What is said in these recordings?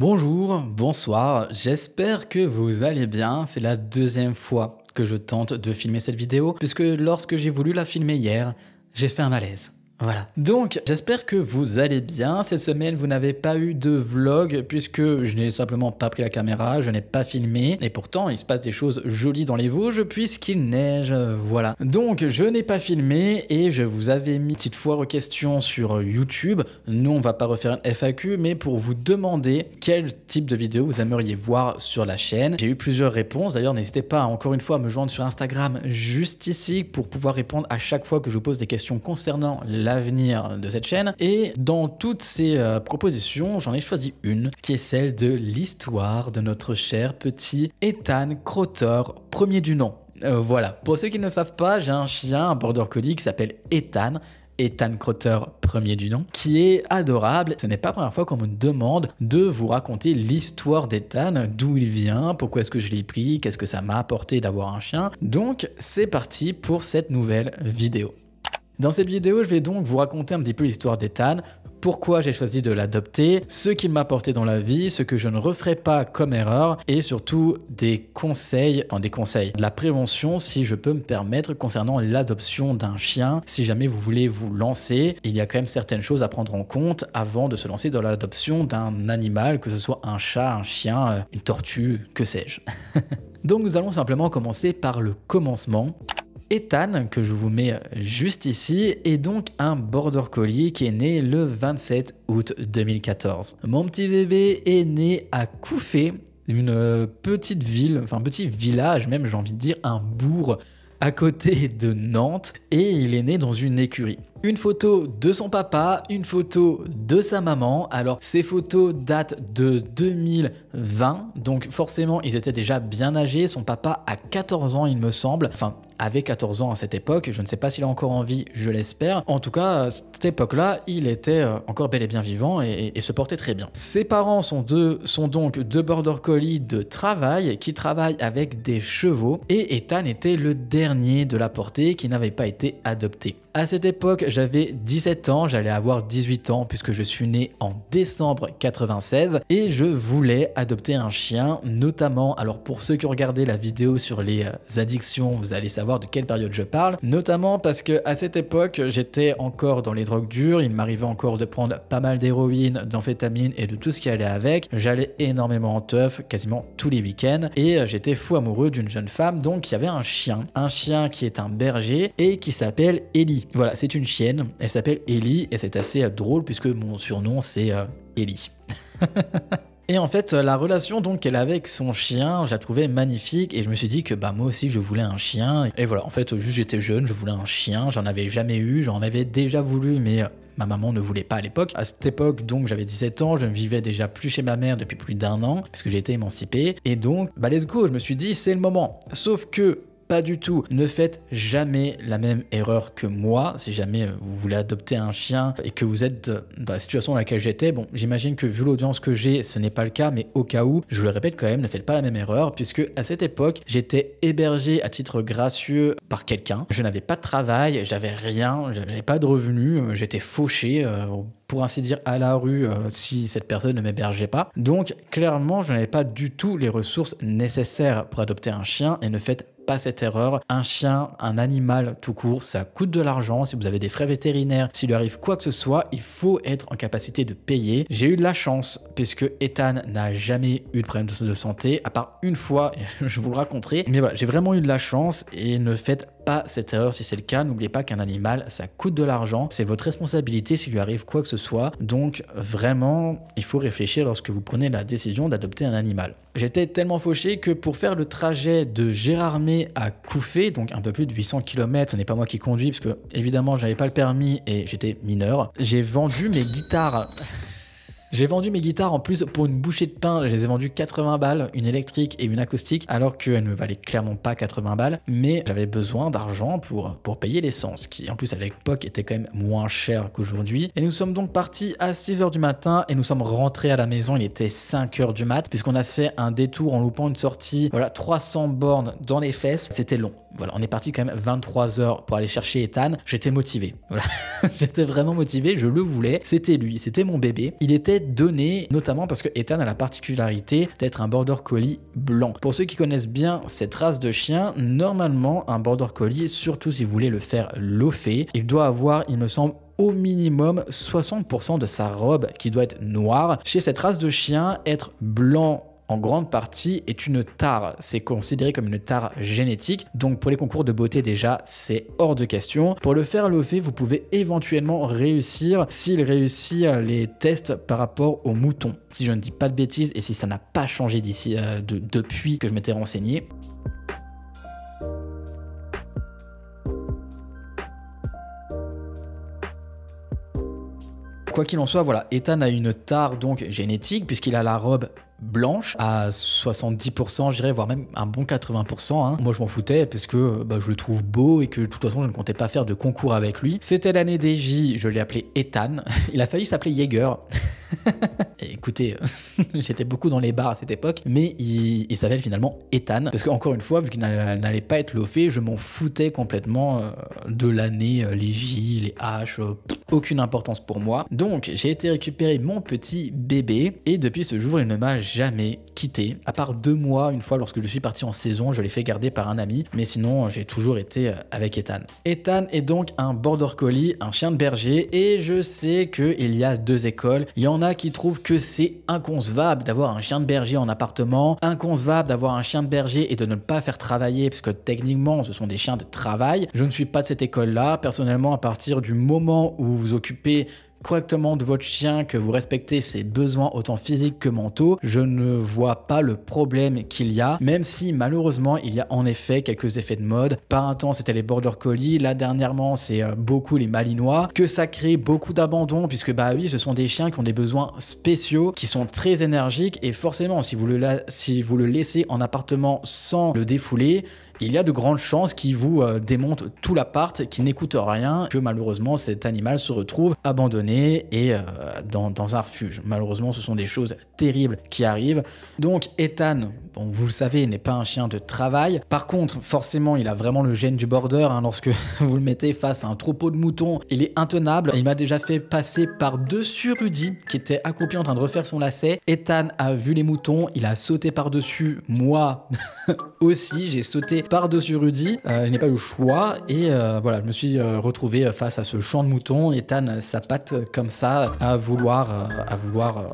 Bonjour, bonsoir, j'espère que vous allez bien. C'est la deuxième fois que je tente de filmer cette vidéo, puisque lorsque j'ai voulu la filmer hier, j'ai fait un malaise. Voilà. Donc, j'espère que vous allez bien. Cette semaine, vous n'avez pas eu de vlog puisque je n'ai simplement pas pris la caméra, je n'ai pas filmé. Et pourtant, il se passe des choses jolies dans les Vosges puisqu'il neige. Voilà. Donc, je n'ai pas filmé et je vous avais mis une petite foire aux questions sur YouTube. Nous, on va pas refaire un FAQ, mais pour vous demander quel type de vidéo vous aimeriez voir sur la chaîne. J'ai eu plusieurs réponses. D'ailleurs, n'hésitez pas encore une fois à me joindre sur Instagram juste ici pour pouvoir répondre à chaque fois que je vous pose des questions concernant la l'avenir de cette chaîne. Et dans toutes ces euh, propositions, j'en ai choisi une, qui est celle de l'histoire de notre cher petit Ethan Crotter, premier du nom. Euh, voilà, pour ceux qui ne savent pas, j'ai un chien, un border collie qui s'appelle Ethan. Ethan Crotter, premier du nom, qui est adorable. Ce n'est pas la première fois qu'on me demande de vous raconter l'histoire d'Ethan, d'où il vient, pourquoi est-ce que je l'ai pris, qu'est-ce que ça m'a apporté d'avoir un chien. Donc c'est parti pour cette nouvelle vidéo. Dans cette vidéo, je vais donc vous raconter un petit peu l'histoire d'Ethan, pourquoi j'ai choisi de l'adopter, ce qu'il m'a apporté dans la vie, ce que je ne referai pas comme erreur et surtout des conseils, enfin des conseils, de la prévention si je peux me permettre concernant l'adoption d'un chien. Si jamais vous voulez vous lancer, il y a quand même certaines choses à prendre en compte avant de se lancer dans l'adoption d'un animal, que ce soit un chat, un chien, euh, une tortue, que sais-je. Donc nous allons simplement commencer par le commencement. Ethan, que je vous mets juste ici, est donc un border collie qui est né le 27 août 2014. Mon petit bébé est né à Couffé, une petite ville, enfin petit village même, j'ai envie de dire, un bourg à côté de Nantes, et il est né dans une écurie. Une photo de son papa, une photo de sa maman. Alors ces photos datent de 2020, donc forcément ils étaient déjà bien âgés. Son papa a 14 ans il me semble, enfin avait 14 ans à cette époque. Je ne sais pas s'il est encore en vie, je l'espère. En tout cas, à cette époque-là, il était euh, encore bel et bien vivant et, se portait très bien. Ses parents sont, deux, sont donc deux border collies de travail qui travaillent avec des chevaux et Ethan était le dernier de la portée qui n'avait pas été adopté. À cette époque, j'avais 17 ans, j'allais avoir 18 ans puisque je suis né en décembre 96 et je voulais adopter un chien, notamment, alors pour ceux qui ont regardé la vidéo sur les euh, addictions, vous allez savoir de quelle période je parle, notamment parce que à cette époque, j'étais encore dans les drogues dures, il m'arrivait encore de prendre pas mal d'héroïne, d'amphétamine et de tout ce qui allait avec. J'allais énormément en teuf, quasiment tous les week-ends et euh, j'étais fou amoureux d'une jeune femme donc il y avait un chien, un chien qui est un berger et qui s'appelle Ellie. Voilà, c'est une chienne, elle s'appelle Ellie, et c'est assez euh, drôle puisque mon surnom c'est euh, Ellie. Et en fait, la relation donc qu'elle avait avec son chien, je la trouvais magnifique et je me suis dit que bah moi aussi je voulais un chien. Et voilà, en fait, juste j'étais jeune, je voulais un chien, j'en avais jamais eu, j'en avais déjà voulu, mais euh, ma maman ne voulait pas à l'époque. À cette époque, donc, j'avais 17 ans, je ne vivais déjà plus chez ma mère depuis plus d'un an, puisque j'ai été émancipé. Et donc, bah, let's go, je me suis dit, c'est le moment. Sauf que pas du tout. Ne faites jamais la même erreur que moi. Si jamais vous voulez adopter un chien et que vous êtes euh, dans la situation dans laquelle j'étais, bon, j'imagine que vu l'audience que j'ai, ce n'est pas le cas, mais au cas où, je le répète quand même, ne faites pas la même erreur, puisque à cette époque, j'étais hébergé à titre gracieux par quelqu'un. Je n'avais pas de travail, j'avais rien, j'avais pas de revenus, euh, j'étais fauché. Euh, pour ainsi dire, à la rue si cette personne ne m'hébergeait pas. Donc, clairement, je n'avais pas du tout les ressources nécessaires pour adopter un chien et ne faites pas cette erreur. Un chien, un animal tout court, ça coûte de l'argent. Si vous avez des frais vétérinaires, s'il lui arrive quoi que ce soit, il faut être en capacité de payer. J'ai eu de la chance puisque Ethan n'a jamais eu de problème de santé, à part une fois, je vous le raconterai. Mais voilà, j'ai vraiment eu de la chance et ne faites pas cette erreur si c'est le cas. N'oubliez pas qu'un animal, ça coûte de l'argent. C'est votre responsabilité s'il lui arrive quoi que ce soit. Donc vraiment, il faut réfléchir lorsque vous prenez la décision d'adopter un animal. J'étais tellement fauché que pour faire le trajet de Gérardmer à Couffé, donc un peu plus de 800 km, ce n'est pas moi qui conduis parce que évidemment j'avais pas le permis et j'étais mineur, j'ai vendu mes guitares. J'ai vendu mes guitares en plus pour une bouchée de pain. Je les ai vendues 80 balles, une électrique et une acoustique, alors qu'elles ne valaient clairement pas 80 balles. Mais j'avais besoin d'argent pour, pour payer l'essence, qui en plus à l'époque était quand même moins cher qu'aujourd'hui. Et nous sommes donc partis à 6h du matin et nous sommes rentrés à la maison. Il était 5h du mat, puisqu'on a fait un détour en loupant une sortie. Voilà, 300 bornes dans les fesses. C'était long. Voilà, on est parti quand même 23 heures pour aller chercher Ethan. J'étais motivé. Voilà, j'étais vraiment motivé. Je le voulais. C'était lui, c'était mon bébé. Il était donné, notamment parce que Ethan a la particularité d'être un border collie blanc. Pour ceux qui connaissent bien cette race de chien, normalement un border collie, surtout si vous voulez le faire lofer, il doit avoir, il me semble, au minimum 60% de sa robe qui doit être noire. Chez cette race de chien, être blanc en grande partie est une tare. C'est considéré comme une tare génétique. Donc pour les concours de beauté déjà, c'est hors de question. Pour le faire lever, vous pouvez éventuellement réussir s'il réussit euh, les tests par rapport aux moutons. Si je ne dis pas de bêtises et si ça n'a pas changé d'ici euh, de, depuis que je m'étais renseigné. Quoi qu'il en soit, voilà, Ethan a une tare donc génétique puisqu'il a la robe blanche à 70%, je dirais, voire même un bon 80%. Hein. Moi, je m'en foutais parce que bah, je le trouve beau et que de toute façon, je ne comptais pas faire de concours avec lui. C'était l'année des J, je l'ai appelé Ethan. Il a failli s'appeler Jaeger. Écoutez, euh, j'étais beaucoup dans les bars à cette époque, mais il, s'appelle finalement Ethan. Parce qu'encore une fois, vu qu'il n'allait pas être lofé, je m'en foutais complètement euh, de l'année, euh, les J, les H, aucune importance pour moi. Donc j'ai été récupérer mon petit bébé, et depuis ce jour, il ne m'a jamais quitté. À part deux mois, une fois lorsque je suis parti en saison, je l'ai fait garder par un ami, mais sinon j'ai toujours été avec Ethan. Ethan est donc un border collie, un chien de berger, et je sais qu'il y a deux écoles. Il y en en a qui trouvent que c'est inconcevable d'avoir un chien de berger en appartement, inconcevable d'avoir un chien de berger et de ne pas faire travailler, puisque techniquement, ce sont des chiens de travail. Je ne suis pas de cette école-là. Personnellement, à partir du moment où vous occupez correctement de votre chien, que vous respectez ses besoins autant physiques que mentaux, je ne vois pas le problème qu'il y a, même si malheureusement il y a en effet quelques effets de mode. Par un temps c'était les border collies, là dernièrement c'est euh, beaucoup les malinois, que ça crée beaucoup d'abandon puisque bah oui ce sont des chiens qui ont des besoins spéciaux, qui sont très énergiques et forcément si vous le, si vous le laissez en appartement sans le défouler, il y a de grandes chances qu'il vous euh, démonte tout l'appart, qu'il n'écoute rien, que malheureusement cet animal se retrouve abandonné et euh, dans, dans un refuge. Malheureusement, ce sont des choses terribles qui arrivent. Donc Ethan vous le savez, n'est pas un chien de travail. Par contre, forcément, il a vraiment le gène du border. Hein. lorsque vous le mettez face à un troupeau de moutons, il est intenable. Il m'a déjà fait passer par-dessus Rudy, qui était accroupi en train de refaire son lacet. Ethan a vu les moutons, il a sauté par-dessus. Moi aussi, j'ai sauté par-dessus Rudy. il euh, je n'ai pas eu le choix. Et euh, voilà, je me suis euh, retrouvé face à ce champ de moutons. Ethan patte comme ça à vouloir, à vouloir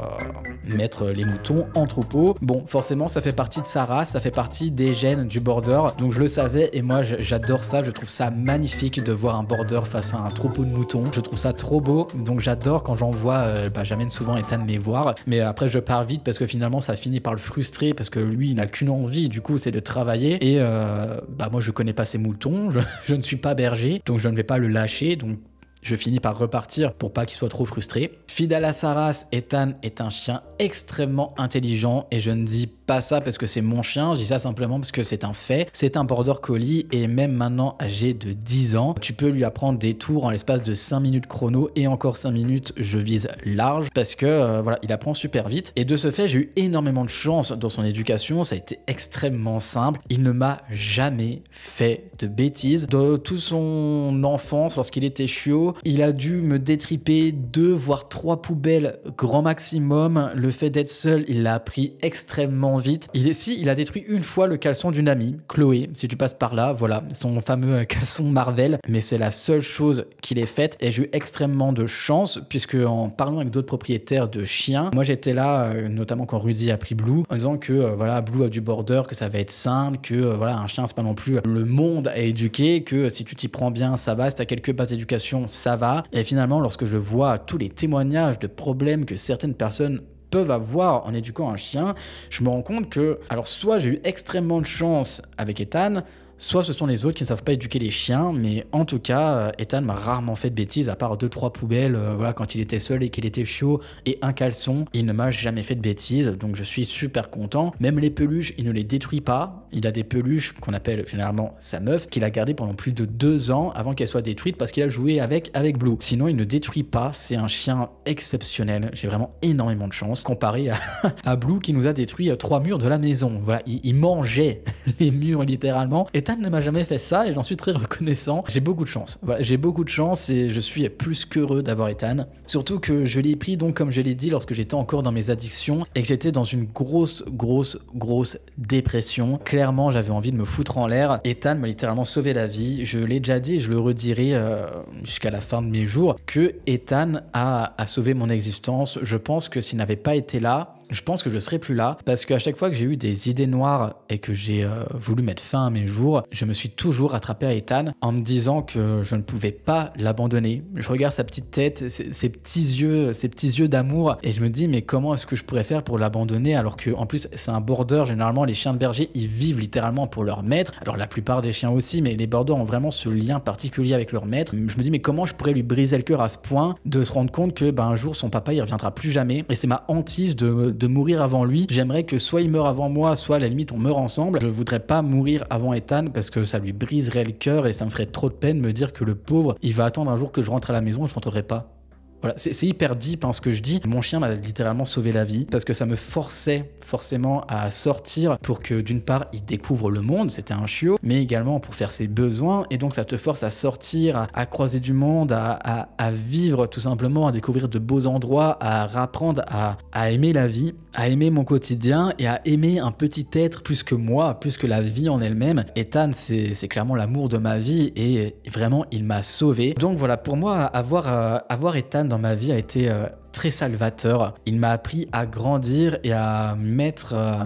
mettre les moutons en troupeau. Bon, forcément, ça fait partie de sa ça fait partie des gènes du border. Donc je le savais et moi j'adore ça, je trouve ça magnifique de voir un border face à un troupeau de moutons. Je trouve ça trop beau, donc j'adore quand j'en vois, euh, bah, j'amène souvent de les voir. Mais après je pars vite parce que finalement ça finit par le frustrer parce que lui il n'a qu'une envie du coup c'est de travailler et euh, bah moi je connais pas ses moutons, je, je ne suis pas berger donc je ne vais pas le lâcher donc je finis par repartir pour pas qu'il soit trop frustré. Fidèle à Ethan est un chien extrêmement intelligent et je ne dis pas ça parce que c'est mon chien, je dis ça simplement parce que c'est un fait. C'est un border collie et même maintenant âgé de 10 ans, tu peux lui apprendre des tours en l'espace de 5 minutes chrono et encore 5 minutes je vise large parce que euh, voilà, il apprend super vite et de ce fait, j'ai eu énormément de chance dans son éducation, ça a été extrêmement simple. Il ne m'a jamais fait de bêtises. De tout son enfance, lorsqu'il était chiot, il a dû me détriper deux, voire trois poubelles grand maximum. Le fait d'être seul, il l'a appris extrêmement vite. Il, si, il a détruit une fois le caleçon d'une amie, Chloé, si tu passes par là, voilà, son fameux euh, caleçon Marvel. Mais c'est la seule chose qu'il ait faite et j'ai eu extrêmement de chance puisque en parlant avec d'autres propriétaires de chiens, moi j'étais là, euh, notamment quand Rudy a pris Blue, en disant que euh, voilà, Blue a du border, que ça va être simple, que voilà, un chien c'est pas non plus le monde à éduquer, que si tu t'y prends bien, ça va, si t'as quelques bases d'éducation, ça va. Et finalement, lorsque je vois tous les témoignages de problèmes que certaines personnes peuvent avoir en éduquant un chien, je me rends compte que, alors soit j'ai eu extrêmement de chance avec Ethan, soit ce sont les autres qui ne savent pas éduquer les chiens, mais en tout cas, euh, Ethan m'a rarement fait de bêtises, à part deux trois poubelles, euh, voilà, quand il était seul et qu'il était chaud, et un caleçon, il ne m'a jamais fait de bêtises, donc je suis super content. Même les peluches, il ne les détruit pas, il a des peluches qu'on appelle généralement sa meuf, qu'il a gardées pendant plus de deux ans avant qu'elle soit détruite parce qu'il a joué avec, avec Blue. Sinon, il ne détruit pas, c'est un chien exceptionnel, j'ai vraiment énormément de chance, comparé à, à, Blue qui nous a détruit euh, trois murs de la maison, voilà, il, mangeait les murs littéralement, ne m'a jamais fait ça et j'en suis très reconnaissant. J'ai beaucoup de chance. j'ai beaucoup de chance et je suis plus qu'heureux d'avoir Ethan. Surtout que je l'ai pris donc comme je l'ai dit lorsque j'étais encore dans mes addictions et que j'étais dans une grosse, grosse, grosse dépression. Clairement, j'avais envie de me foutre en l'air. Ethan m'a littéralement sauvé la vie. Je l'ai déjà dit et je le redirai euh, jusqu'à la fin de mes jours que Ethan a, a sauvé mon existence. Je pense que s'il n'avait pas été là, je pense que je serai plus là parce qu'à chaque fois que j'ai eu des idées noires et que j'ai euh, voulu mettre fin à mes jours, je me suis toujours rattrapé à Ethan en me disant que je ne pouvais pas l'abandonner. Je regarde sa petite tête, ses, petits yeux, ses petits yeux d'amour et je me dis mais comment est-ce que je pourrais faire pour l'abandonner alors que en plus c'est un border généralement les chiens de berger ils vivent littéralement pour leur maître. Alors la plupart des chiens aussi mais les border ont vraiment ce lien particulier avec leur maître. Je me dis mais comment je pourrais lui briser le cœur à ce point de se rendre compte que ben un jour son papa il reviendra plus jamais et c'est ma hantise de de mourir avant lui. J'aimerais que soit il meure avant moi, soit à la limite on meurt ensemble. Je voudrais pas mourir avant Ethan parce que ça lui briserait le cœur et ça me ferait trop de peine de me dire que le pauvre, il va attendre un jour que je rentre à la maison, et je rentrerai pas. Voilà, c'est hyper deep hein, ce que je dis. Mon chien m'a littéralement sauvé la vie parce que ça me forçait forcément à sortir pour que d'une part il découvre le monde, c'était un chiot, mais également pour faire ses besoins. Et donc ça te force à sortir, à, croiser du monde, à, vivre tout simplement, à découvrir de beaux endroits, à apprendre à, aimer la vie, à aimer mon quotidien et à aimer un petit être plus que moi, plus que la vie en elle-même. Ethan, c'est clairement l'amour de ma vie et vraiment il m'a sauvé. Donc voilà, pour moi, avoir, euh, avoir Ethan ma vie a été euh, très salvateur. Il m'a appris à grandir et à mettre euh,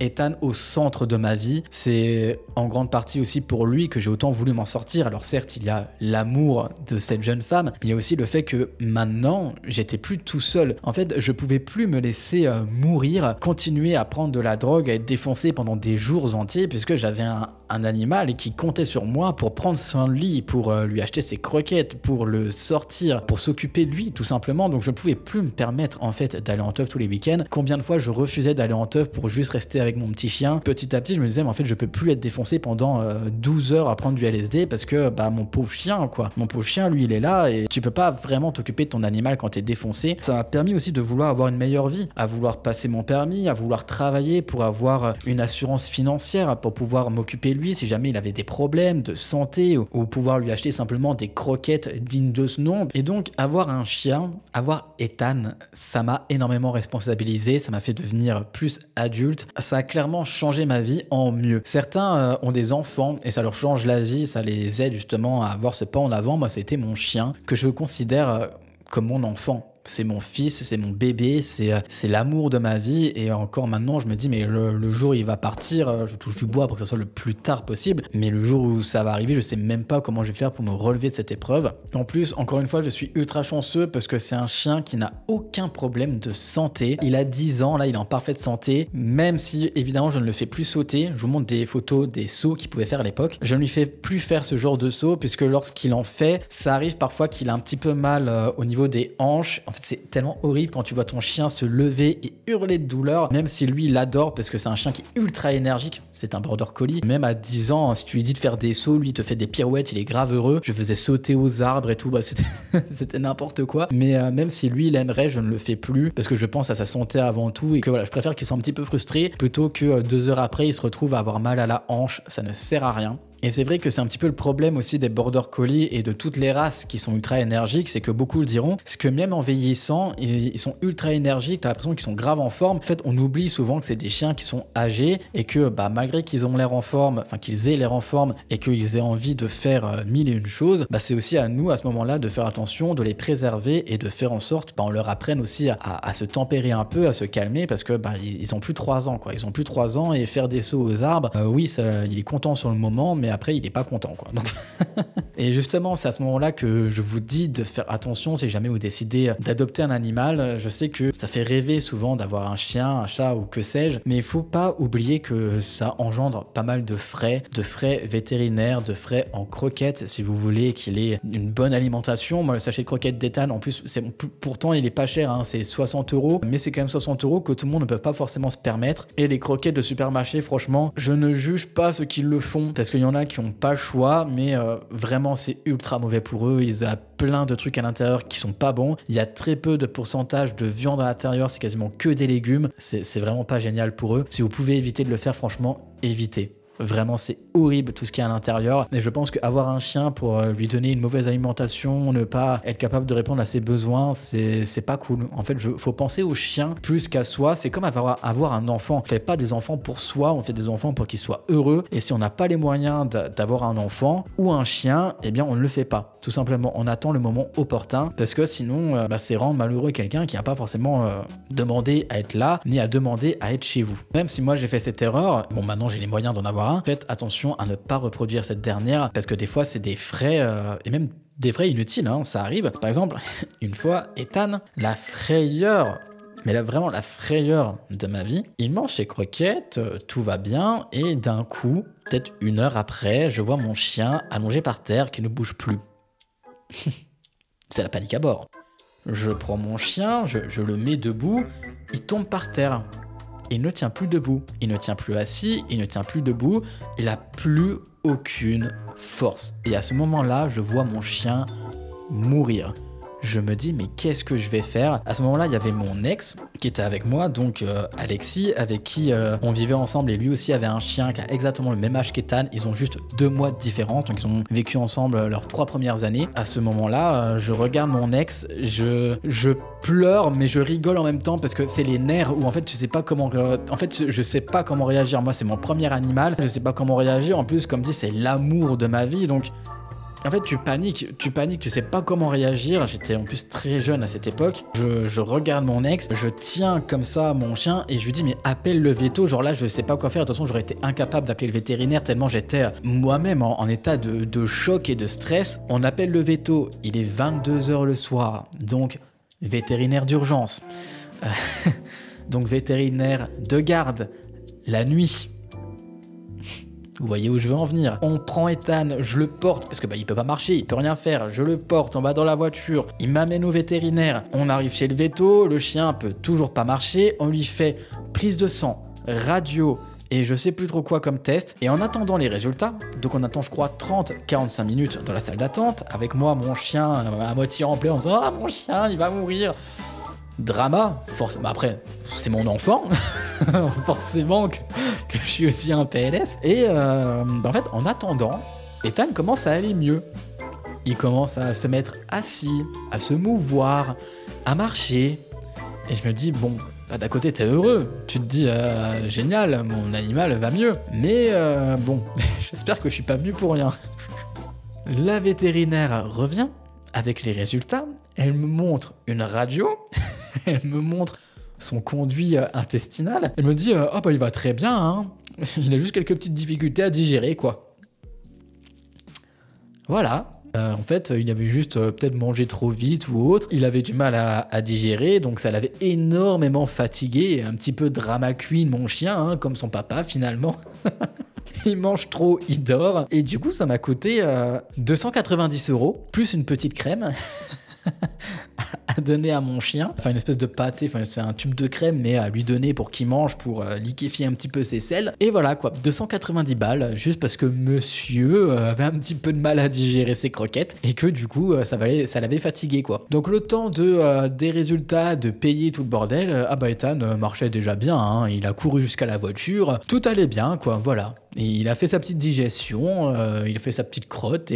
Ethan au centre de ma vie. C'est en grande partie aussi pour lui que j'ai autant voulu m'en sortir. Alors certes, il y a l'amour de cette jeune femme, mais il y a aussi le fait que maintenant, j'étais plus tout seul. En fait, je pouvais plus me laisser euh, mourir, continuer à prendre de la drogue, à être défoncé pendant des jours entiers, puisque j'avais un, animal animal qui comptait sur moi pour prendre soin de lui, pour euh, lui acheter ses croquettes, pour le sortir, pour s'occuper de lui tout simplement. Donc je ne pouvais plus me permettre en fait d'aller en teuf tous les week-ends. Combien de fois je refusais d'aller en teuf pour juste rester avec mon petit chien, petit à petit, je me disais, mais en fait, je peux plus être défoncé pendant 12 euh, heures à prendre du LSD parce que, bah, mon pauvre chien, quoi. Mon pauvre chien, lui, il est là et tu peux pas vraiment t'occuper de ton animal quand t'es défoncé. Ça m'a permis aussi de vouloir avoir une meilleure vie, à vouloir passer mon permis, à vouloir travailler pour avoir euh, une assurance financière pour pouvoir m'occuper de lui si jamais il avait des problèmes de santé ou, pouvoir lui acheter simplement des croquettes dignes de ce nom. Et donc, avoir un chien, avoir Ethan, ça m'a énormément responsabilisé, ça m'a fait devenir plus adulte, ça ça a clairement changé ma vie en mieux. Certains euh, ont des enfants et ça leur change la vie, ça les aide justement à avoir ce pas en avant. Moi, c'était mon chien que je considère euh, comme mon enfant c'est mon fils, c'est mon bébé, euh, c'est l'amour de ma vie. Et encore maintenant, je me dis, mais le, jour il va partir, euh, je touche du bois pour que ça soit le plus tard possible. Mais le jour où ça va arriver, je sais même pas comment je vais faire pour me relever de cette épreuve. En plus, encore une fois, je suis ultra chanceux parce que c'est un chien qui n'a aucun problème de santé. Il a 10 ans, là, il est en parfaite santé. Même si, évidemment, je ne le fais plus sauter. Je vous montre des photos des sauts qu'il pouvait faire à l'époque. Je ne lui fais plus faire ce genre de saut puisque lorsqu'il en fait, ça arrive parfois qu'il a un petit peu mal euh, au niveau des hanches c'est tellement horrible quand tu vois ton chien se lever et hurler de douleur, même si lui, il adore parce que c'est un chien qui est ultra énergique. C'est un border collie. Même à 10 ans, si tu lui dis de faire des sauts, lui, il te fait des pirouettes, il est grave heureux. Je faisais sauter aux arbres et tout. Bah, c'était n'importe quoi. Mais euh, même si lui, il aimerait, je ne le fais plus parce que je pense à sa santé avant tout et que voilà, je préfère qu'il soit un petit peu frustré plutôt que euh, deux heures après, il se retrouve à avoir mal à la hanche. Ça ne sert à rien. Et c'est vrai que c'est un petit peu le problème aussi des border collies et de toutes les races qui sont ultra énergiques, c'est que beaucoup le diront, c'est que même en vieillissant, ils, sont ultra énergiques, t'as l'impression qu'ils sont graves en forme. En fait, on oublie souvent que c'est des chiens qui sont âgés et que bah, malgré qu'ils ont l'air en forme, enfin qu'ils aient l'air en forme et qu'ils aient envie de faire euh, mille et une choses, bah, c'est aussi à nous à ce moment-là de faire attention, de les préserver et de faire en sorte bah, on leur apprenne aussi à, se tempérer un peu, à se calmer parce que bah, ils, ont plus trois ans quoi, ils ont plus trois ans et faire des sauts aux arbres, euh, oui, il est content sur le moment, mais après, il n'est pas content. Quoi. Donc... et justement, c'est à ce moment-là que je vous dis de faire attention si jamais vous décidez d'adopter un animal. Je sais que ça fait rêver souvent d'avoir un chien, un chat ou que sais-je, mais il faut pas oublier que ça engendre pas mal de frais, de frais vétérinaires, de frais en croquettes si vous voulez qu'il ait une bonne alimentation. Moi, le sachet de croquettes d'étal, en plus, c'est pourtant il est pas cher, hein, c'est 60 euros, mais c'est quand même 60 euros que tout le monde ne peut pas forcément se permettre. Et les croquettes de supermarché, franchement, je ne juge pas ceux qui le font parce qu'il y en qui n'ont pas le choix, mais euh, vraiment c'est ultra mauvais pour eux. Ils ont plein de trucs à l'intérieur qui sont pas bons. Il y a très peu de pourcentage de viande à l'intérieur, c'est quasiment que des légumes. C'est vraiment pas génial pour eux. Si vous pouvez éviter de le faire, franchement, évitez. Vraiment, c'est horrible tout ce qu'il y a à l'intérieur. Et je pense qu'avoir un chien pour euh, lui donner une mauvaise alimentation, ne pas être capable de répondre à ses besoins, c'est pas cool. En fait, il faut penser au chien plus qu'à soi. C'est comme avoir, avoir un enfant. On fait pas des enfants pour soi, on fait des enfants pour qu'ils soient heureux. Et si on n'a pas les moyens d'avoir un enfant ou un chien, eh bien, on ne le fait pas. Tout simplement, on attend le moment opportun parce que sinon, euh, bah, c'est rendre malheureux quelqu'un qui n'a pas forcément euh, demandé à être là, ni à demander à être chez vous. Même si moi j'ai fait cette erreur, bon, maintenant j'ai les moyens d'en avoir Faites attention à ne pas reproduire cette dernière parce que des fois c'est des frais euh, et même des frais inutiles, hein, ça arrive. Par exemple, une fois, Ethan, la frayeur mais là, vraiment, la frayeur de ma vie. Il mange ses croquettes, euh, tout va bien, et d'un coup, peut-être une heure après, je vois mon chien allongé par terre qui ne bouge plus. C'est la panique à bord. Je prends mon chien, je, le mets debout, il tombe par terre il ne tient plus debout, il ne tient plus assis, il ne tient plus debout, il n'a plus aucune force. Et à ce moment-là, je vois mon chien mourir je me dis mais qu'est-ce que je vais faire À ce moment-là, il y avait mon ex qui était avec moi, donc euh, Alexis, avec qui euh, on vivait ensemble et lui aussi avait un chien qui a exactement le même âge qu'Ethan. Ils ont juste deux mois de différence, donc ils ont vécu ensemble euh, leurs trois premières années. À ce moment-là, je regarde mon ex, je, je pleure mais je rigole en même temps parce que c'est les nerfs où en fait tu sais pas comment en fait je sais pas comment réagir moi c'est mon premier animal je sais pas comment réagir en plus comme dit c'est l'amour de ma vie donc en fait, tu paniques, tu paniques, tu sais pas comment réagir. J'étais en plus très jeune à cette époque. Je, regarde mon ex, je tiens comme ça mon chien et je lui dis mais appelle le veto. Genre là, je sais pas quoi faire. De toute façon, j'aurais été incapable d'appeler le vétérinaire tellement j'étais euh, moi-même en, état de, de choc et de stress. On appelle le veto. Il est 22h le soir. Donc, vétérinaire d'urgence. Euh, donc, vétérinaire de garde la nuit. Vous voyez où je veux en venir On prend Ethan, je le porte parce que bah il peut pas marcher, il peut rien faire. Je le porte, on va dans la voiture, il m'amène au vétérinaire. On arrive chez le veto, le chien peut toujours pas marcher, on lui fait prise de sang, radio, et je sais plus trop quoi comme test. Et en attendant les résultats, donc on attend je crois 30-45 minutes dans la salle d'attente, avec moi mon chien à moitié en plein en disant Ah mon chien il va mourir drama, forcément. Bah après, c'est mon enfant, forcément que, je suis aussi un PLS. Et euh, bah en fait, en attendant, Ethan commence à aller mieux. Il commence à se mettre assis, à se mouvoir, à marcher. Et je me dis, bon, bah d'un côté, t'es heureux. Tu te dis, euh, génial, mon animal va mieux. Mais euh, bon, j'espère que je suis pas venu pour rien. La vétérinaire revient avec les résultats. Elle me montre une radio elle me montre son conduit euh, intestinal. Elle me dit euh, oh bah il va très bien, hein. il a juste quelques petites difficultés à digérer, quoi. Voilà. Euh, en fait, il avait juste peut-être mangé trop vite ou autre. Il avait du mal à, digérer, donc ça l'avait énormément fatigué. Un petit peu drama queen, mon chien, hein, comme son papa finalement. il mange trop, il dort. Et du coup, ça m'a coûté 290 euros, plus une petite crème donner à mon chien. Enfin, une espèce de pâté, enfin, c'est un tube de crème, mais à lui donner pour qu'il mange, pour euh, liquéfier un petit peu ses selles. Et voilà quoi, 290 balles, juste parce que monsieur euh, avait un petit peu de mal à digérer ses croquettes et que du coup, euh, ça, l'avait fatigué quoi. Donc, le temps de, des résultats, de payer tout le bordel, ah bah, marchait déjà bien, hein. il a couru jusqu'à la voiture, tout allait bien quoi, voilà. il a fait sa petite digestion, il a fait sa petite crotte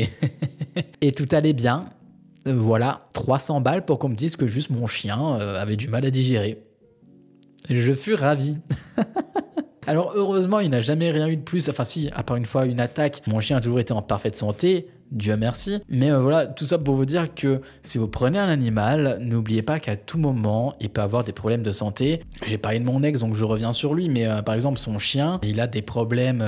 et tout allait bien. Voilà, 300 balles pour qu'on me dise que juste mon chien euh, avait du mal à digérer. Je fus ravi. Alors heureusement, il n'a jamais rien eu de plus. Enfin si, à part une fois une attaque, mon chien a toujours été en parfaite santé. Dieu merci. Mais euh, voilà, tout ça pour vous dire que si vous prenez un animal, n'oubliez pas qu'à tout moment, il peut avoir des problèmes de santé. J'ai parlé de mon ex, donc je reviens sur lui, mais euh, par exemple, son chien, il a des problèmes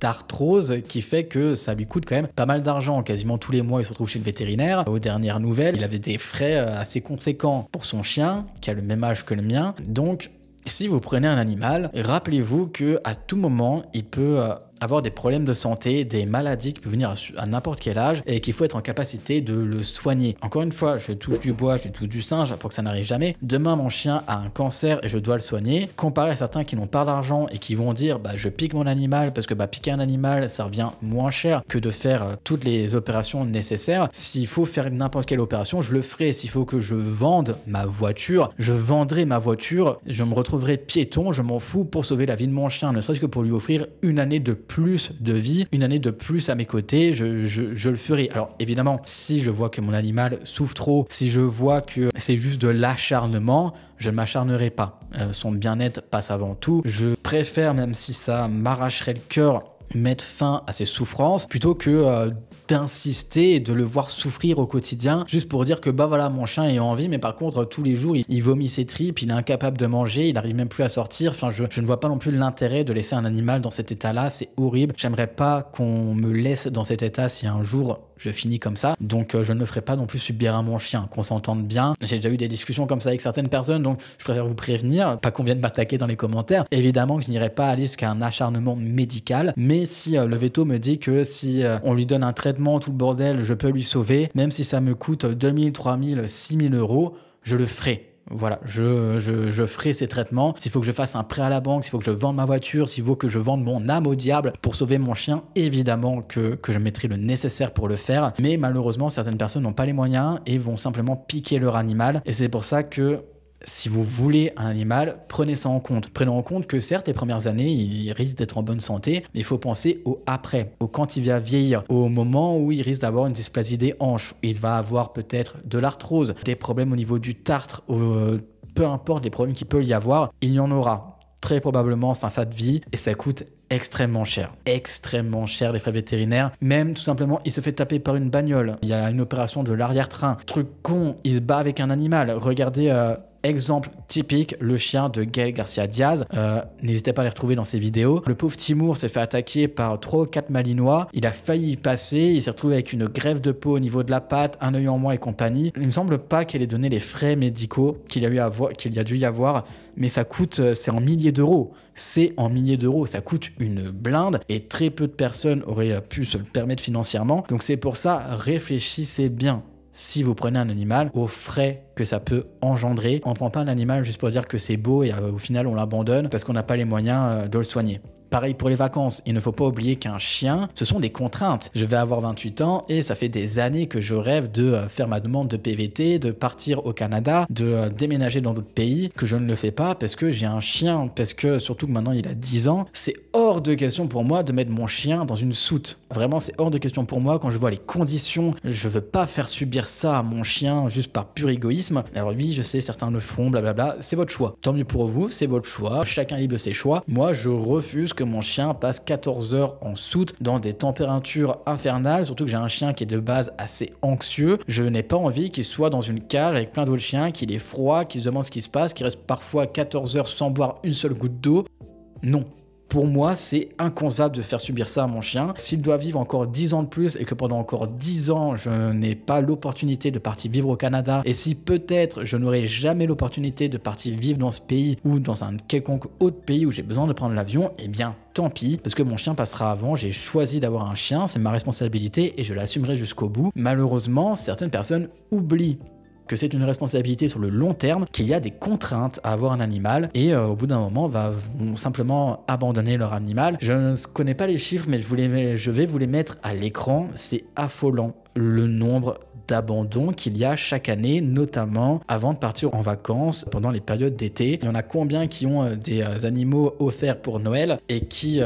d'arthrose qui fait que ça lui coûte quand même pas mal d'argent. Quasiment tous les mois, il se retrouve chez le vétérinaire. Aux dernières nouvelles, il avait des frais euh, assez conséquents pour son chien, qui a le même âge que le mien. Donc, si vous prenez un animal, rappelez-vous que à tout moment, il peut euh, avoir des problèmes de santé, des maladies qui peuvent venir à, n'importe quel âge et qu'il faut être en capacité de le soigner. Encore une fois, je touche du bois, je touche du singe pour que ça n'arrive jamais. Demain, mon chien a un cancer et je dois le soigner. Comparé à certains qui n'ont pas d'argent et qui vont dire bah, je pique mon animal parce que bah, piquer un animal, ça revient moins cher que de faire euh, toutes les opérations nécessaires. S'il faut faire n'importe quelle opération, je le ferai. S'il faut que je vende ma voiture, je vendrai ma voiture. Je me retrouverai piéton, je m'en fous pour sauver la vie de mon chien, ne serait-ce que pour lui offrir une année de plus de vie, une année de plus à mes côtés, je, le ferai. Alors évidemment, si je vois que mon animal souffre trop, si je vois que c'est juste de l'acharnement, je ne m'acharnerai pas. Euh, son bien-être passe avant tout. Je préfère, même si ça m'arracherait le cœur, mettre fin à ses souffrances plutôt que euh, d'insister et de le voir souffrir au quotidien juste pour dire que bah voilà mon chien est en vie mais par contre tous les jours il, vomit ses tripes, il est incapable de manger, il arrive même plus à sortir. Enfin je, ne vois pas non plus l'intérêt de laisser un animal dans cet état là, c'est horrible. J'aimerais pas qu'on me laisse dans cet état si un jour je finis comme ça. Donc euh, je ne me ferai pas non plus subir à mon chien, qu'on s'entende bien. J'ai déjà eu des discussions comme ça avec certaines personnes, donc je préfère vous prévenir, pas qu'on vienne m'attaquer dans les commentaires. Évidemment que je n'irai pas aller jusqu'à un acharnement médical, mais si euh, le veto me dit que si euh, on lui donne un trait tout le bordel, je peux lui sauver, même si ça me coûte 2000, 3000, 6000 euros, je le ferai. Voilà, je, je, ferai ces traitements. S'il faut que je fasse un prêt à la banque, s'il faut que je vende ma voiture, s'il faut que je vende mon âme au diable pour sauver mon chien, évidemment que, que je mettrai le nécessaire pour le faire. Mais malheureusement, certaines personnes n'ont pas les moyens et vont simplement piquer leur animal. Et c'est pour ça que si vous voulez un animal, prenez ça en compte. Prenez en compte que certes, les premières années, il risque d'être en bonne santé, mais il faut penser au après, au quand il va vieillir, au moment où il risque d'avoir une dysplasie des hanches. Il va avoir peut-être de l'arthrose, des problèmes au niveau du tartre, euh, peu importe les problèmes qu'il peut y avoir, il y en aura. Très probablement, c'est un fat de vie et ça coûte extrêmement cher, extrêmement cher les frais vétérinaires. Même tout simplement, il se fait taper par une bagnole. Il y a une opération de l'arrière-train. Truc con, il se bat avec un animal. Regardez euh, exemple typique, le chien de Gael Garcia Diaz. Euh, n'hésitez pas à les retrouver dans ces vidéos. Le pauvre Timour s'est fait attaquer par 3 ou 4 malinois. Il a failli y passer. Il s'est retrouvé avec une grève de peau au niveau de la patte, un œil en moins et compagnie. Il ne me semble pas qu'elle ait donné les frais médicaux qu'il y, qu'il y, a dû y avoir, mais ça coûte, euh, c'est en milliers d'euros. C'est en milliers d'euros. Ça coûte une blinde et très peu de personnes auraient euh, pu se le permettre financièrement. Donc c'est pour ça, réfléchissez bien si vous prenez un animal, aux frais que ça peut engendrer. On prend pas un animal juste pour dire que c'est beau et euh, au final on l'abandonne parce qu'on n'a pas les moyens euh, de le soigner. Pareil pour les vacances, il ne faut pas oublier qu'un chien, ce sont des contraintes. Je vais avoir 28 ans et ça fait des années que je rêve de euh, faire ma demande de PVT, de partir au Canada, de euh, déménager dans d'autres pays, que je ne le fais pas parce que j'ai un chien, parce que surtout que maintenant il a 10 ans, c'est hors de question pour moi de mettre mon chien dans une soute. Vraiment, c'est hors de question pour moi quand je vois les conditions, je veux pas faire subir ça à mon chien juste par pur égoïsme. Alors oui, je sais, certains le feront, blablabla, c'est votre choix. Tant mieux pour vous, c'est votre choix, chacun libre de ses choix. Moi, je refuse mon chien passe 14 heures en soute dans des températures infernales, surtout que j'ai un chien qui est de base assez anxieux. Je n'ai pas envie qu'il soit dans une cage avec plein d'autres chiens, qu'il est froid, qu'il se demande ce qui se passe, qu'il reste parfois 14 heures sans boire une seule goutte d'eau. Non, pour moi, c'est inconcevable de faire subir ça à mon chien. S'il doit vivre encore 10 ans de plus et que pendant encore 10 ans, je n'ai pas l'opportunité de partir vivre au Canada, et si peut-être je n'aurai jamais l'opportunité de partir vivre dans ce pays ou dans un quelconque autre pays où j'ai besoin de prendre l'avion, eh bien, tant pis, parce que mon chien passera avant, j'ai choisi d'avoir un chien, c'est ma responsabilité et je l'assumerai jusqu'au bout. Malheureusement, certaines personnes oublient que c'est une responsabilité sur le long terme, qu'il y a des contraintes à avoir un animal et euh, au bout d'un moment va, vont simplement abandonner leur animal. Je ne connais pas les chiffres, mais je, je vais vous les mettre à l'écran. C'est affolant le nombre d'abandons qu'il y a chaque année, notamment avant de partir en vacances pendant les périodes d'été. Il y en a combien qui ont euh, des euh, animaux offerts pour Noël et qui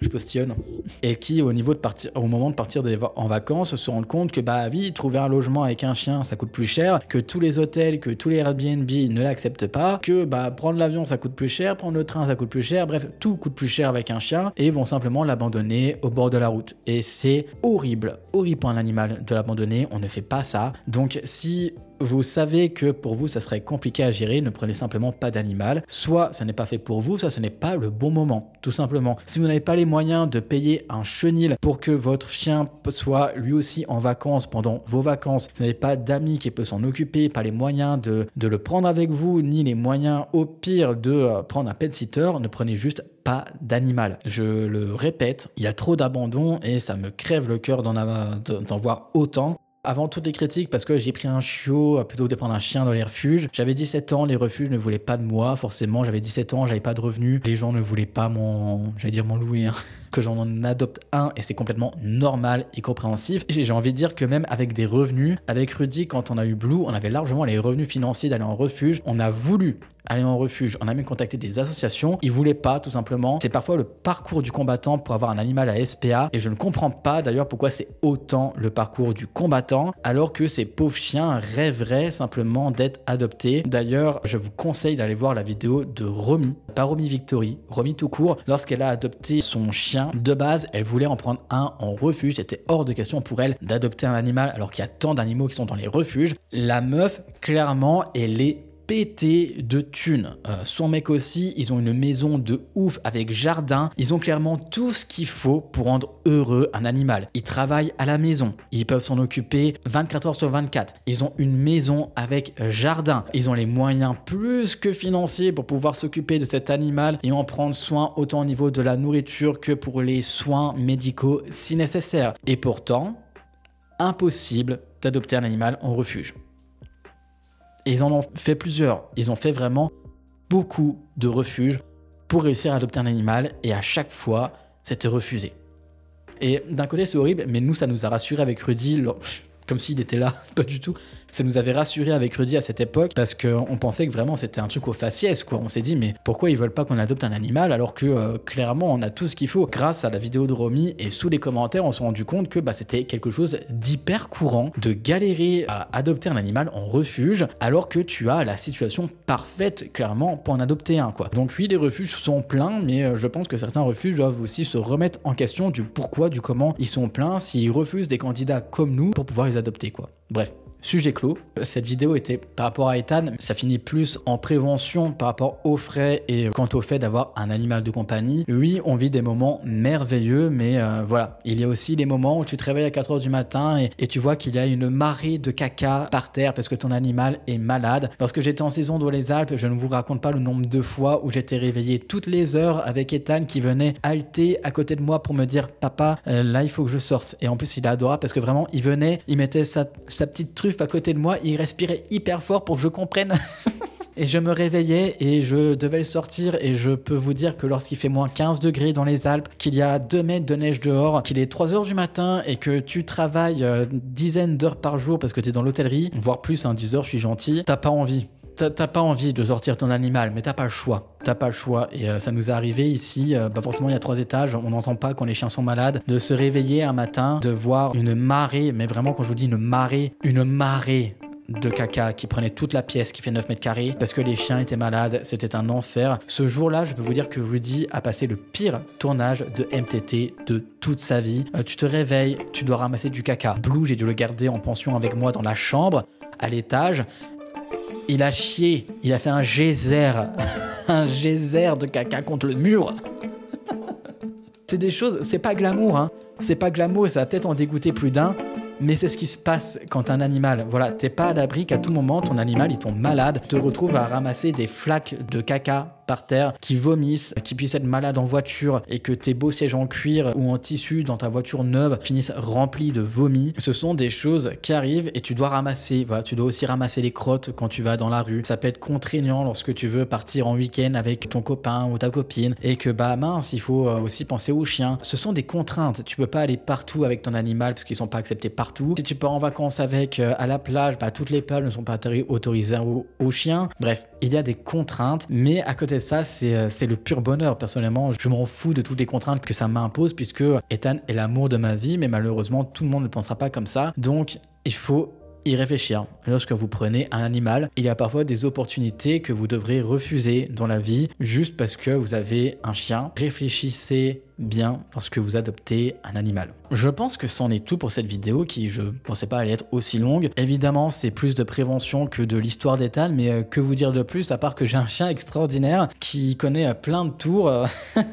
je postillonne, et qui, au, niveau de partir, au moment de partir en vacances, se rendent compte que, bah oui, trouver un logement avec un chien, ça coûte plus cher, que tous les hôtels, que tous les Airbnb ne l'acceptent pas, que, bah, prendre l'avion, ça coûte plus cher, prendre le train, ça coûte plus cher, bref, tout coûte plus cher avec un chien, et vont simplement l'abandonner au bord de la route. Et c'est horrible, horrible pour un animal de l'abandonner, on ne fait pas ça. Donc, si vous savez que pour vous, ça serait compliqué à gérer, ne prenez simplement pas d'animal. Soit ce n'est pas fait pour vous, soit ce n'est pas le bon moment, tout simplement. Si vous n'avez pas les moyens de payer un chenil pour que votre chien soit lui aussi en vacances pendant vos vacances, si vous n'avez pas d'amis qui peut s'en occuper, pas les moyens de, le prendre avec vous, ni les moyens au pire de euh, prendre un pet sitter, ne prenez juste pas d'animal. Je le répète, il y a trop d'abandon et ça me crève le cœur d'en d'en voir autant avant toutes les critiques, parce que j'ai pris un chiot euh, plutôt que de prendre un chien dans les refuges. J'avais 17 ans, les refuges ne voulaient pas de moi, forcément. J'avais 17 ans, j'avais pas de revenus. Les gens ne voulaient pas mon, j'allais dire mon louer. Hein que j'en adopte un et c'est complètement normal et compréhensif. j'ai envie de dire que même avec des revenus, avec Rudy, quand on a eu Blue, on avait largement les revenus financiers d'aller en refuge. On a voulu aller en refuge. On a même contacté des associations. Ils voulaient pas, tout simplement. C'est parfois le parcours du combattant pour avoir un animal à SPA. Et je ne comprends pas d'ailleurs pourquoi c'est autant le parcours du combattant, alors que ces pauvres chiens rêveraient simplement d'être adoptés. D'ailleurs, je vous conseille d'aller voir la vidéo de Romy pas Victory, remis tout court. Lorsqu'elle a adopté son chien, de base, elle voulait en prendre un en refuge. C'était hors de question pour elle d'adopter un animal alors qu'il y a tant d'animaux qui sont dans les refuges. La meuf, clairement, elle est pété de thunes. Euh, son mec aussi, ils ont une maison de ouf avec jardin. Ils ont clairement tout ce qu'il faut pour rendre heureux un animal. Ils travaillent à la maison. Ils peuvent s'en occuper 24 heures sur 24. Ils ont une maison avec jardin. Ils ont les moyens plus que financiers pour pouvoir s'occuper de cet animal et en prendre soin autant au niveau de la nourriture que pour les soins médicaux si nécessaire. Et pourtant, impossible d'adopter un animal en refuge. Et ils en ont fait plusieurs. Ils ont fait vraiment beaucoup de refuges pour réussir à adopter un animal. Et à chaque fois, c'était refusé. Et d'un côté, c'est horrible, mais nous, ça nous a rassurés avec Rudy comme s'il était là, pas du tout. Ça nous avait rassuré avec Rudy à cette époque parce qu'on pensait que vraiment c'était un truc aux faciès, quoi. On s'est dit, mais pourquoi ils veulent pas qu'on adopte un animal alors que euh, clairement on a tout ce qu'il faut. Grâce à la vidéo de Romy et sous les commentaires, on s'est rendu compte que bah, c'était quelque chose d'hyper courant de galérer à adopter un animal en refuge alors que tu as la situation parfaite, clairement, pour en adopter un, quoi. Donc, oui, les refuges sont pleins, mais euh, je pense que certains refuges doivent aussi se remettre en question du pourquoi, du comment ils sont pleins, s'ils refusent des candidats comme nous pour pouvoir les adopter, quoi. Bref. Sujet clos. Cette vidéo était par rapport à Ethan, ça finit plus en prévention par rapport aux frais et quant au fait d'avoir un animal de compagnie. Oui, on vit des moments merveilleux, mais euh, voilà, il y a aussi des moments où tu te réveilles à 4 h du matin et, tu vois qu'il y a une marée de caca par terre parce que ton animal est malade. Lorsque j'étais en saison dans les Alpes, je ne vous raconte pas le nombre de fois où j'étais réveillé toutes les heures avec Ethan qui venait halter à côté de moi pour me dire Papa, euh, là il faut que je sorte. Et en plus, il adorait parce que vraiment, il venait, il mettait sa petite truc à côté de moi, il respirait hyper fort pour que je comprenne. et je me réveillais et je devais le sortir et je peux vous dire que lorsqu'il fait moins 15 degrés dans les Alpes, qu'il y a 2 mètres de neige dehors, qu'il est 3 heures du matin et que tu travailles euh, dizaines d'heures par jour parce que tu es dans l'hôtellerie, voire plus, un hein, 10 heures, je suis gentil, t'as pas envie t'as pas envie de sortir ton animal, mais t'as pas le choix. T'as pas le choix. Et euh, ça nous est arrivé ici, euh, bah forcément il y a trois étages, on n'entend pas quand les chiens sont malades, de se réveiller un matin, de voir une marée, mais vraiment quand je vous dis une marée, une marée de caca qui prenait toute la pièce qui fait 9 mètres carrés parce que les chiens étaient malades, c'était un enfer. Ce jour-là, je peux vous dire que Rudy a passé le pire tournage de MTT de toute sa vie. Euh, tu te réveilles, tu dois ramasser du caca. Blue, j'ai dû le garder en pension avec moi dans la chambre à l'étage il a chié, il a fait un geyser, un geyser de caca contre le mur. c'est des choses, c'est pas glamour, hein. C'est pas glamour, et ça va peut-être en dégoûter plus d'un, mais c'est ce qui se passe quand un animal, voilà, t'es pas à l'abri qu'à tout moment ton animal il tombe malade, te retrouve à ramasser des flaques de caca par terre, qui vomissent, qui puissent être malades en voiture et que tes beaux sièges en cuir ou en tissu dans ta voiture neuve finissent remplis de vomi. Ce sont des choses qui arrivent et tu dois ramasser. tu dois aussi ramasser les crottes quand tu vas dans la rue. Ça peut être contraignant lorsque tu veux partir en week-end avec ton copain ou ta copine et que bah mince, il faut euh, aussi penser aux chiens. Ce sont des contraintes. Tu peux pas aller partout avec ton animal parce qu'ils sont pas acceptés partout. Si tu pars en vacances avec euh, à la plage, bah toutes les plages ne sont pas autorisées aux chiens. Bref, il y a des contraintes, mais à côté de ça, euh, c'est le pur bonheur. Personnellement, je m'en fous de toutes les contraintes que ça m'impose, puisque Ethan est l'amour de ma vie, mais malheureusement, tout le monde ne pensera pas comme ça. Donc, il faut y réfléchir. Lorsque vous prenez un animal, il y a parfois des opportunités que vous devrez refuser dans la vie juste parce que vous avez un chien. Réfléchissez bien lorsque vous adoptez un animal. Je pense que c'en est tout pour cette vidéo qui je pensais pas allait être aussi longue. Évidemment c'est plus de prévention que de l'histoire d'étale mais euh, que vous dire de plus à part que j'ai un chien extraordinaire qui connaît à plein de tours. Euh.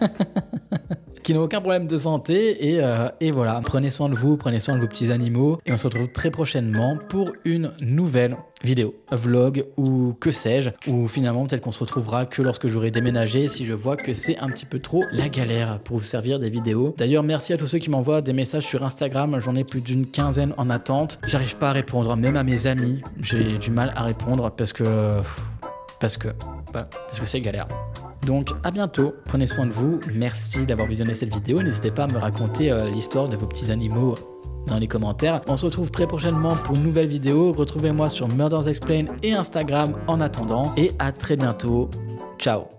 qui n'ont aucun problème de santé. Euh, et, voilà, prenez soin de vous, prenez soin de vos petits animaux. Et on se retrouve très prochainement pour une nouvelle vidéo, vlog ou que sais-je, ou finalement peut-être qu'on se retrouvera que lorsque j'aurai déménagé si je vois que c'est un petit peu trop la galère pour vous servir des vidéos. D'ailleurs, merci à tous ceux qui m'envoient des messages sur Instagram, j'en ai plus d'une quinzaine en attente. J'arrive pas à répondre, même à mes amis, j'ai du mal à répondre parce que parce que bah, parce que c'est galère. Donc à bientôt, prenez soin de vous, merci d'avoir visionné cette vidéo, n'hésitez pas à me raconter euh, l'histoire de vos petits animaux dans les commentaires. On se retrouve très prochainement pour une nouvelle vidéo, retrouvez-moi sur Murders Explain et Instagram en attendant, et à très bientôt, ciao